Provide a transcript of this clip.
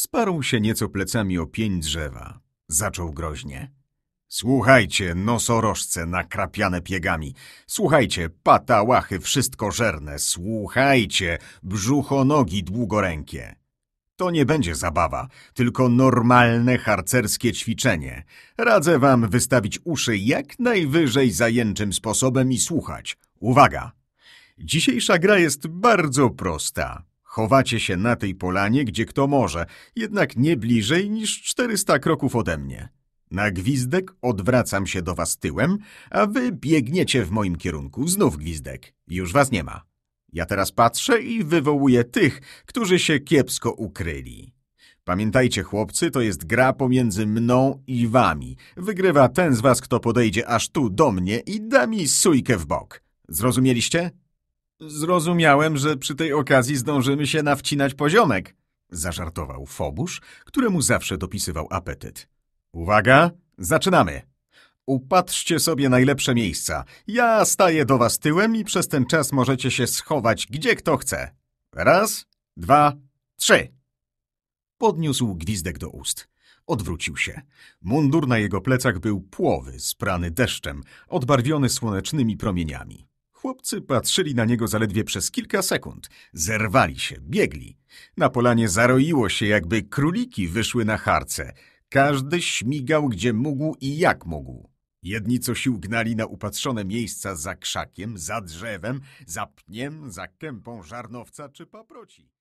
Sparł się nieco plecami o pień drzewa. Zaczął groźnie. Słuchajcie, nosorożce nakrapiane piegami. Słuchajcie, patałachy wszystkożerne. Słuchajcie, brzuchonogi długorękie. To nie będzie zabawa, tylko normalne harcerskie ćwiczenie. Radzę wam wystawić uszy jak najwyżej zajęczym sposobem i słuchać. Uwaga! Dzisiejsza gra jest bardzo prosta. Chowacie się na tej polanie, gdzie kto może, jednak nie bliżej niż 400 kroków ode mnie. Na gwizdek odwracam się do was tyłem, a wy biegniecie w moim kierunku. Znów gwizdek. Już was nie ma. Ja teraz patrzę i wywołuję tych, którzy się kiepsko ukryli. Pamiętajcie, chłopcy, to jest gra pomiędzy mną i wami. Wygrywa ten z was, kto podejdzie aż tu do mnie i da mi sójkę w bok. Zrozumieliście? Zrozumiałem, że przy tej okazji zdążymy się nawcinać poziomek, zażartował Fobusz, któremu zawsze dopisywał apetyt. Uwaga, zaczynamy! Upatrzcie sobie najlepsze miejsca. Ja staję do was tyłem i przez ten czas możecie się schować gdzie kto chce. Raz, dwa, trzy. Podniósł gwizdek do ust. Odwrócił się. Mundur na jego plecach był płowy, sprany deszczem, odbarwiony słonecznymi promieniami. Chłopcy patrzyli na niego zaledwie przez kilka sekund. Zerwali się, biegli. Na polanie zaroiło się, jakby króliki wyszły na harce. Każdy śmigał, gdzie mógł i jak mógł. Jedni co sił gnali na upatrzone miejsca za krzakiem, za drzewem, za pniem, za kępą żarnowca czy paproci.